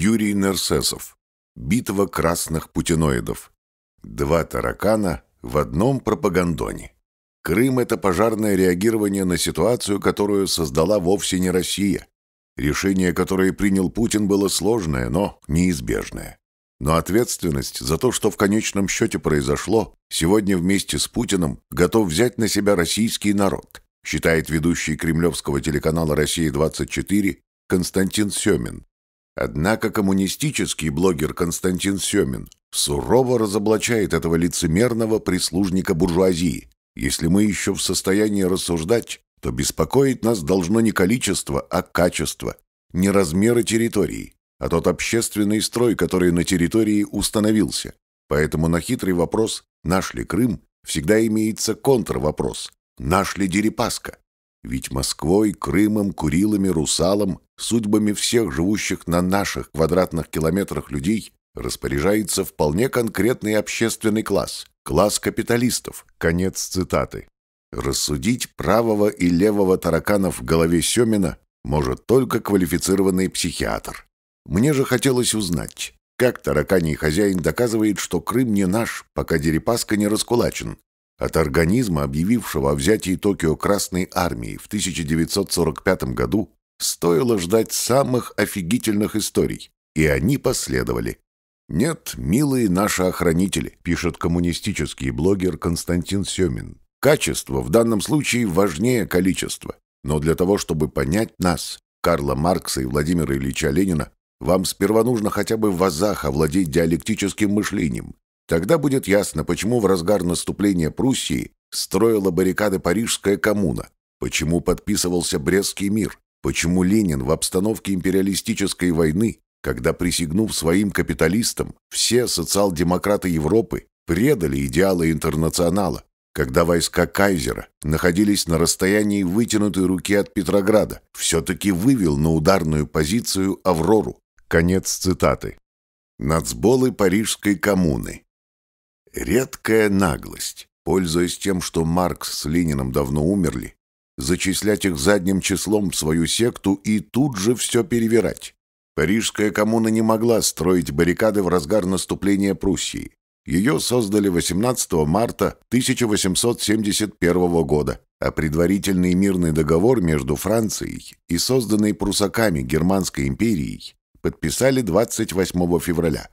Юрий Нерсесов. Битва красных путиноидов. Два таракана в одном пропагандоне. Крым – это пожарное реагирование на ситуацию, которую создала вовсе не Россия. Решение, которое принял Путин, было сложное, но неизбежное. Но ответственность за то, что в конечном счете произошло, сегодня вместе с Путиным готов взять на себя российский народ, считает ведущий кремлевского телеканала «Россия-24» Константин Семин, Однако коммунистический блогер Константин Семин сурово разоблачает этого лицемерного прислужника буржуазии. Если мы еще в состоянии рассуждать, то беспокоить нас должно не количество, а качество, не размеры территории, а тот общественный строй, который на территории установился. Поэтому на хитрый вопрос «Наш ли Крым?» всегда имеется контрвопрос «Наш ли Дерипаска?» Ведь Москвой, Крымом, Курилами, Русалом, судьбами всех живущих на наших квадратных километрах людей распоряжается вполне конкретный общественный класс, класс капиталистов. Конец цитаты. Рассудить правого и левого тараканов в голове Семина может только квалифицированный психиатр. Мне же хотелось узнать, как тараканий хозяин доказывает, что Крым не наш, пока Дерипаска не раскулачен, от организма, объявившего о взятии Токио Красной Армии в 1945 году, стоило ждать самых офигительных историй, и они последовали. «Нет, милые наши охранители», — пишет коммунистический блогер Константин Семин. «Качество в данном случае важнее количества. Но для того, чтобы понять нас, Карла Маркса и Владимира Ильича Ленина, вам сперва нужно хотя бы в азах овладеть диалектическим мышлением, Тогда будет ясно, почему в разгар наступления Пруссии строила баррикады Парижская коммуна, почему подписывался Брестский мир, почему Ленин в обстановке империалистической войны, когда, присягнув своим капиталистам, все социал-демократы Европы предали идеалы интернационала, когда войска Кайзера находились на расстоянии вытянутой руки от Петрограда, все-таки вывел на ударную позицию «Аврору». Конец цитаты. Нацболы Парижской коммуны. Редкая наглость, пользуясь тем, что Маркс с Лениным давно умерли, зачислять их задним числом в свою секту и тут же все перевирать. Парижская коммуна не могла строить баррикады в разгар наступления Пруссии. Ее создали 18 марта 1871 года, а предварительный мирный договор между Францией и созданной пруссаками Германской империей подписали 28 февраля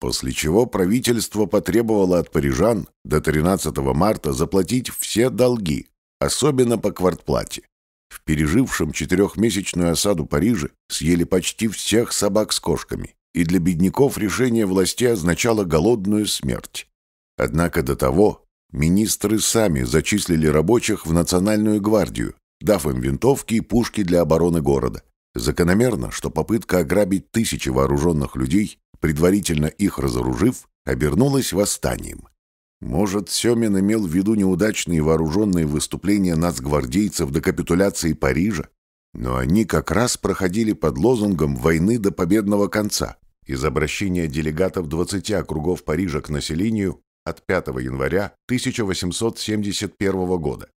после чего правительство потребовало от парижан до 13 марта заплатить все долги, особенно по квартплате. В пережившем четырехмесячную осаду Париже съели почти всех собак с кошками, и для бедняков решение власти означало голодную смерть. Однако до того министры сами зачислили рабочих в Национальную гвардию, дав им винтовки и пушки для обороны города, Закономерно, что попытка ограбить тысячи вооруженных людей, предварительно их разоружив, обернулась восстанием. Может, Семин имел в виду неудачные вооруженные выступления нацгвардейцев до капитуляции Парижа? Но они как раз проходили под лозунгом «Войны до победного конца». Из обращения делегатов 20 округов Парижа к населению от 5 января 1871 года.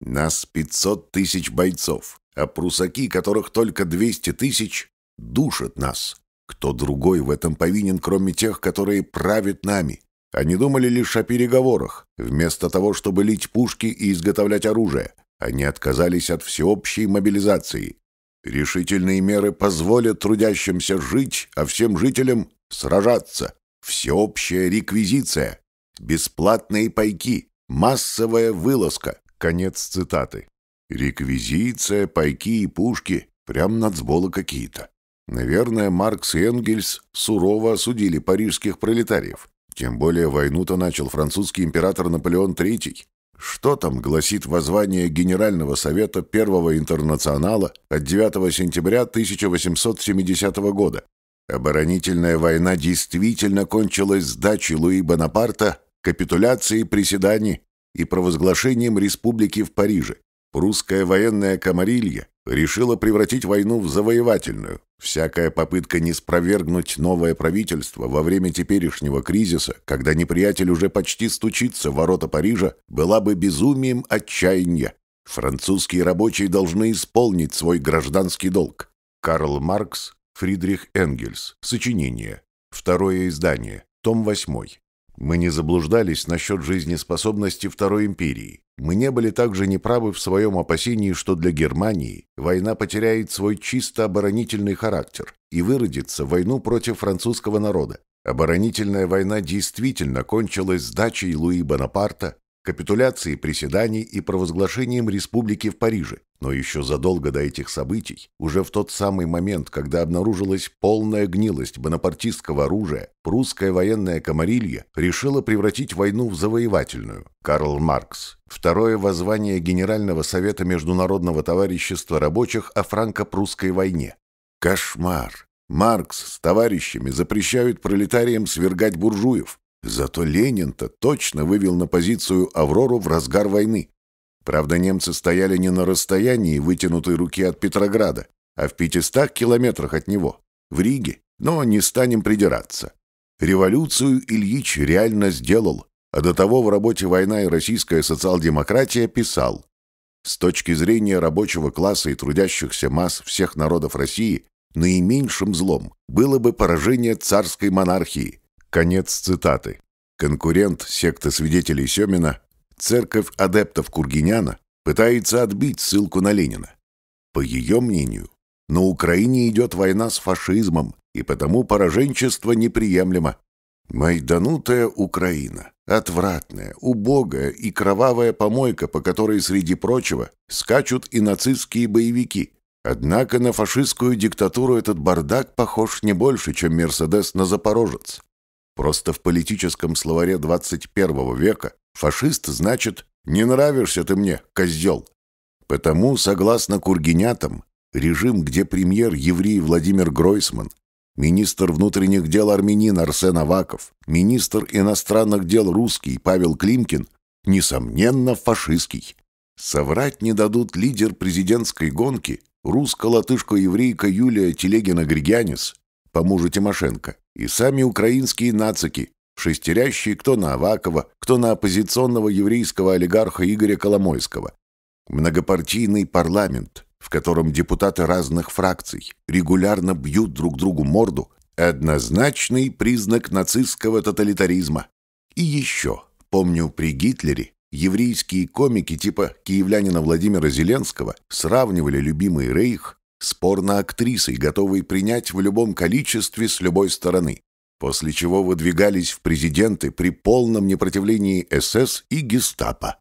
«Нас 500 тысяч бойцов, а прусаки, которых только 200 тысяч, душат нас. Кто другой в этом повинен, кроме тех, которые правят нами? Они думали лишь о переговорах, вместо того, чтобы лить пушки и изготовлять оружие. Они отказались от всеобщей мобилизации. Решительные меры позволят трудящимся жить, а всем жителям сражаться. Всеобщая реквизиция, бесплатные пайки, массовая вылазка. Конец цитаты. Реквизиция, пайки и пушки. Прям нацболы какие-то. Наверное, Маркс и Энгельс сурово осудили парижских пролетариев. Тем более войну-то начал французский император Наполеон III. Что там гласит воззвание Генерального совета Первого интернационала от 9 сентября 1870 года? Оборонительная война действительно кончилась сдачей Луи Бонапарта, капитуляцией приседаний и провозглашением республики в Париже. Прусская военная комарилья решила превратить войну в завоевательную. Всякая попытка не спровергнуть новое правительство во время теперешнего кризиса, когда неприятель уже почти стучится в ворота Парижа, была бы безумием отчаяния. Французские рабочие должны исполнить свой гражданский долг. Карл Маркс, Фридрих Энгельс. Сочинение. Второе издание. Том 8. Мы не заблуждались насчет жизнеспособности Второй империи. Мы не были также неправы в своем опасении, что для Германии война потеряет свой чисто оборонительный характер и выродится в войну против французского народа. Оборонительная война действительно кончилась сдачей Луи Бонапарта капитуляции, приседаний и провозглашением республики в Париже. Но еще задолго до этих событий, уже в тот самый момент, когда обнаружилась полная гнилость бонапартистского оружия, прусская военная комарилья решила превратить войну в завоевательную. Карл Маркс. Второе воззвание Генерального совета Международного товарищества рабочих о франко-прусской войне. Кошмар! Маркс с товарищами запрещают пролетариям свергать буржуев. Зато Ленин-то точно вывел на позицию «Аврору» в разгар войны. Правда, немцы стояли не на расстоянии вытянутой руки от Петрограда, а в 500 километрах от него, в Риге, но не станем придираться. Революцию Ильич реально сделал, а до того в работе «Война и российская социал-демократия» писал. С точки зрения рабочего класса и трудящихся масс всех народов России, наименьшим злом было бы поражение царской монархии – Конец цитаты. Конкурент секты свидетелей Семина, церковь адептов Кургиняна, пытается отбить ссылку на Ленина. По ее мнению, на Украине идет война с фашизмом, и потому пораженчество неприемлемо. Майданутая Украина, отвратная, убогая и кровавая помойка, по которой, среди прочего, скачут и нацистские боевики. Однако на фашистскую диктатуру этот бардак похож не больше, чем «Мерседес» на «Запорожец». Просто в политическом словаре 21 века фашист значит «не нравишься ты мне, козел». Потому, согласно кургинятам, режим, где премьер еврей Владимир Гройсман, министр внутренних дел армянин Арсен Аваков, министр иностранных дел русский Павел Климкин, несомненно, фашистский. Соврать не дадут лидер президентской гонки, русско-латышко-еврейка Юлия Телегина-Григянис, по мужу Тимошенко, и сами украинские нацики, шестерящие кто на Авакова, кто на оппозиционного еврейского олигарха Игоря Коломойского. Многопартийный парламент, в котором депутаты разных фракций регулярно бьют друг другу морду, однозначный признак нацистского тоталитаризма. И еще, помню, при Гитлере еврейские комики типа киевлянина Владимира Зеленского сравнивали любимый рейх спорно актрисой, готовой принять в любом количестве с любой стороны, после чего выдвигались в президенты при полном непротивлении СС и гестапо.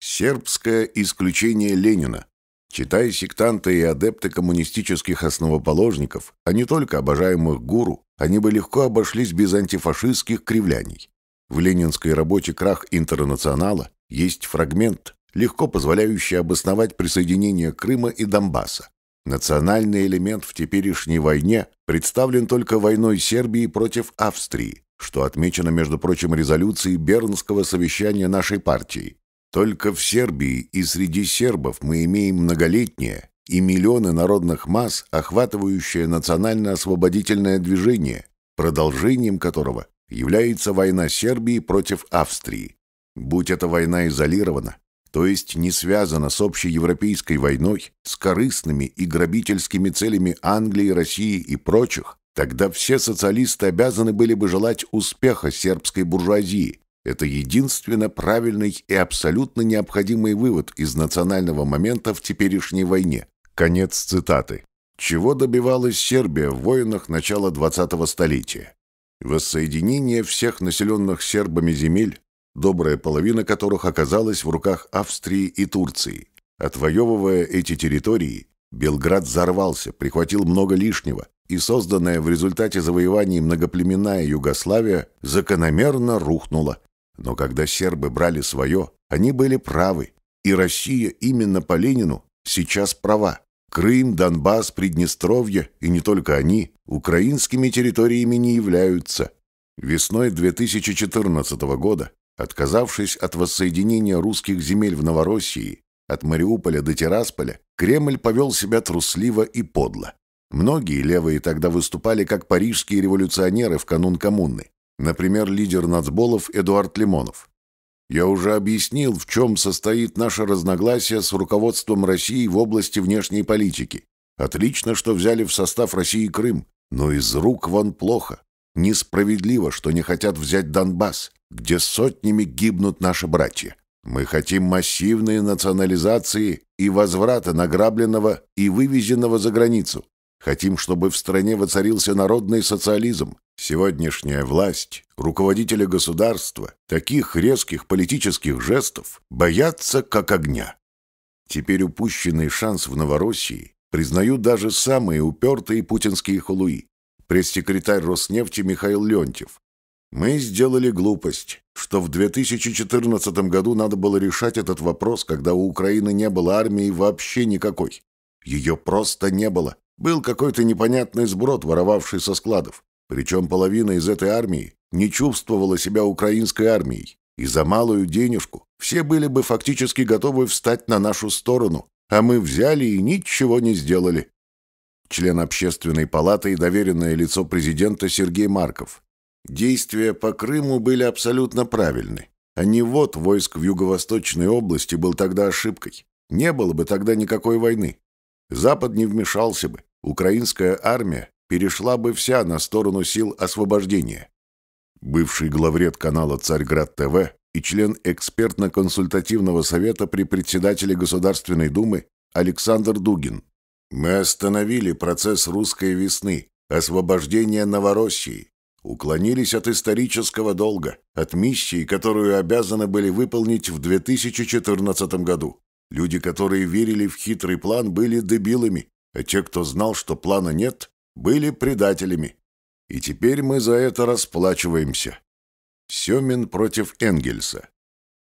Сербское исключение Ленина. Читая сектанты и адепты коммунистических основоположников, а не только обожаемых гуру, они бы легко обошлись без антифашистских кривляний. В ленинской работе «Крах интернационала» есть фрагмент, легко позволяющий обосновать присоединение Крыма и Донбасса. Национальный элемент в теперешней войне представлен только войной Сербии против Австрии, что отмечено, между прочим, резолюцией Бернского совещания нашей партии. Только в Сербии и среди сербов мы имеем многолетнее и миллионы народных масс, охватывающее национально-освободительное движение, продолжением которого является война Сербии против Австрии. Будь эта война изолирована, то есть не связана с общеевропейской войной, с корыстными и грабительскими целями Англии, России и прочих, тогда все социалисты обязаны были бы желать успеха сербской буржуазии. Это единственно правильный и абсолютно необходимый вывод из национального момента в теперешней войне. Конец цитаты. Чего добивалась Сербия в войнах начала 20 столетия? Воссоединение всех населенных сербами земель, добрая половина которых оказалась в руках Австрии и Турции. Отвоевывая эти территории, Белград взорвался, прихватил много лишнего, и созданная в результате завоеваний многоплеменная Югославия закономерно рухнула. Но когда сербы брали свое, они были правы, и Россия именно по Ленину сейчас права. Крым, Донбасс, Приднестровье и не только они украинскими территориями не являются. Весной 2014 года Отказавшись от воссоединения русских земель в Новороссии, от Мариуполя до Тирасполя, Кремль повел себя трусливо и подло. Многие левые тогда выступали как парижские революционеры в канун коммуны. Например, лидер нацболов Эдуард Лимонов. Я уже объяснил, в чем состоит наше разногласие с руководством России в области внешней политики. Отлично, что взяли в состав России Крым, но из рук вон плохо. Несправедливо, что не хотят взять Донбасс, где сотнями гибнут наши братья. Мы хотим массивные национализации и возврата награбленного и вывезенного за границу. Хотим, чтобы в стране воцарился народный социализм. Сегодняшняя власть, руководители государства, таких резких политических жестов боятся как огня. Теперь упущенный шанс в Новороссии признают даже самые упертые путинские халуи пресс-секретарь Роснефти Михаил Леонтьев. Мы сделали глупость, что в 2014 году надо было решать этот вопрос, когда у Украины не было армии вообще никакой. Ее просто не было. Был какой-то непонятный сброд, воровавший со складов. Причем половина из этой армии не чувствовала себя украинской армией. И за малую денежку все были бы фактически готовы встать на нашу сторону. А мы взяли и ничего не сделали член общественной палаты и доверенное лицо президента Сергей Марков. Действия по Крыму были абсолютно правильны. А не вот войск в Юго-Восточной области был тогда ошибкой. Не было бы тогда никакой войны. Запад не вмешался бы. Украинская армия перешла бы вся на сторону сил освобождения. Бывший главред канала «Царьград ТВ» и член экспертно-консультативного совета при председателе Государственной Думы Александр Дугин мы остановили процесс русской весны, освобождения Новороссии, уклонились от исторического долга, от миссии, которую обязаны были выполнить в 2014 году. Люди, которые верили в хитрый план, были дебилами, а те, кто знал, что плана нет, были предателями. И теперь мы за это расплачиваемся. Семин против Энгельса.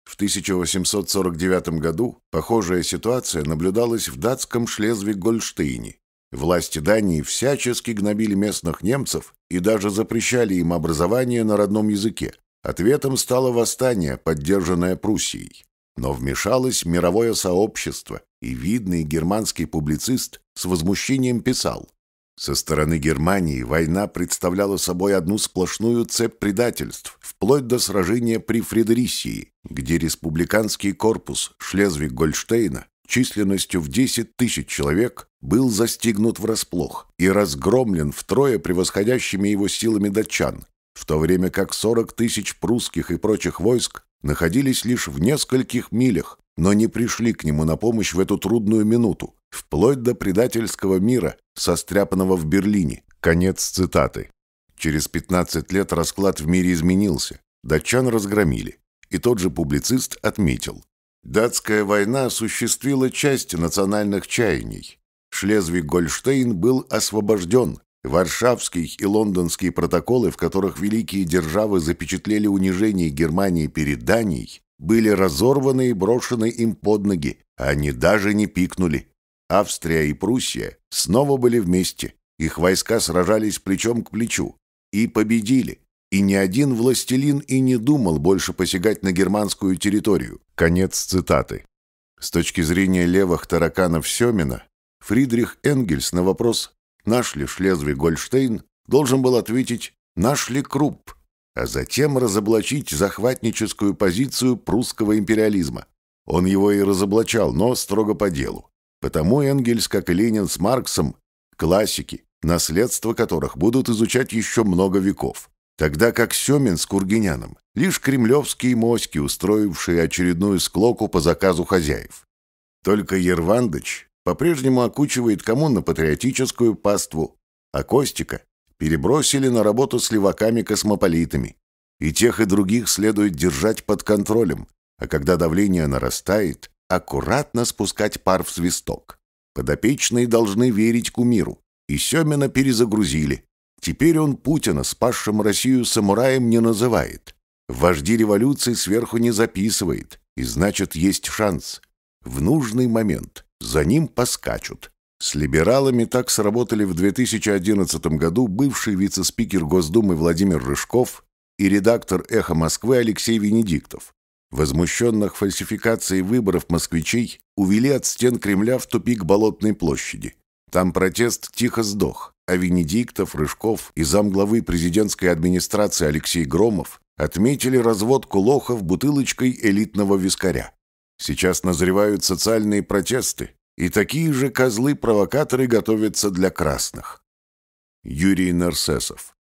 В 1849 году похожая ситуация наблюдалась в датском Шлезвиг-Гольштейне. Власти Дании всячески гнобили местных немцев и даже запрещали им образование на родном языке. Ответом стало восстание, поддержанное Пруссией. Но вмешалось мировое сообщество, и видный германский публицист с возмущением писал со стороны Германии война представляла собой одну сплошную цепь предательств, вплоть до сражения при Фредерисии, где республиканский корпус Шлезвиг-Гольштейна численностью в 10 тысяч человек был застигнут врасплох и разгромлен втрое превосходящими его силами датчан, в то время как 40 тысяч прусских и прочих войск находились лишь в нескольких милях, но не пришли к нему на помощь в эту трудную минуту, вплоть до предательского мира, состряпанного в Берлине. Конец цитаты. Через 15 лет расклад в мире изменился. Датчан разгромили. И тот же публицист отметил. Датская война осуществила часть национальных чаяний. Шлезвиг-Гольштейн был освобожден, Варшавских и лондонские протоколы, в которых великие державы запечатлели унижение Германии перед Данией, были разорваны и брошены им под ноги, а они даже не пикнули. Австрия и Пруссия снова были вместе. Их войска сражались плечом к плечу и победили. И ни один властелин и не думал больше посягать на германскую территорию. Конец цитаты. С точки зрения левых тараканов Семина, Фридрих Энгельс на вопрос Наш ли Шлезвиг-Гольштейн должен был ответить «Наш ли Крупп», а затем разоблачить захватническую позицию прусского империализма. Он его и разоблачал, но строго по делу. Потому Энгельс, как и Ленин с Марксом, классики, наследство которых будут изучать еще много веков. Тогда как Семин с Кургиняном, лишь кремлевские моськи, устроившие очередную склоку по заказу хозяев. Только Ервандыч по-прежнему окучивает коммунно-патриотическую паству, а Костика перебросили на работу с леваками-космополитами. И тех, и других следует держать под контролем, а когда давление нарастает, аккуратно спускать пар в свисток. Подопечные должны верить кумиру, и Семина перезагрузили. Теперь он Путина, спасшим Россию самураем, не называет. Вожди революции сверху не записывает, и значит, есть шанс. В нужный момент за ним поскачут. С либералами так сработали в 2011 году бывший вице-спикер Госдумы Владимир Рыжков и редактор «Эхо Москвы» Алексей Венедиктов. Возмущенных фальсификацией выборов москвичей увели от стен Кремля в тупик Болотной площади. Там протест тихо сдох, а Венедиктов, Рыжков и замглавы президентской администрации Алексей Громов отметили разводку лохов бутылочкой элитного вискаря. Сейчас назревают социальные протесты, и такие же козлы-провокаторы готовятся для красных. Юрий Нарсесов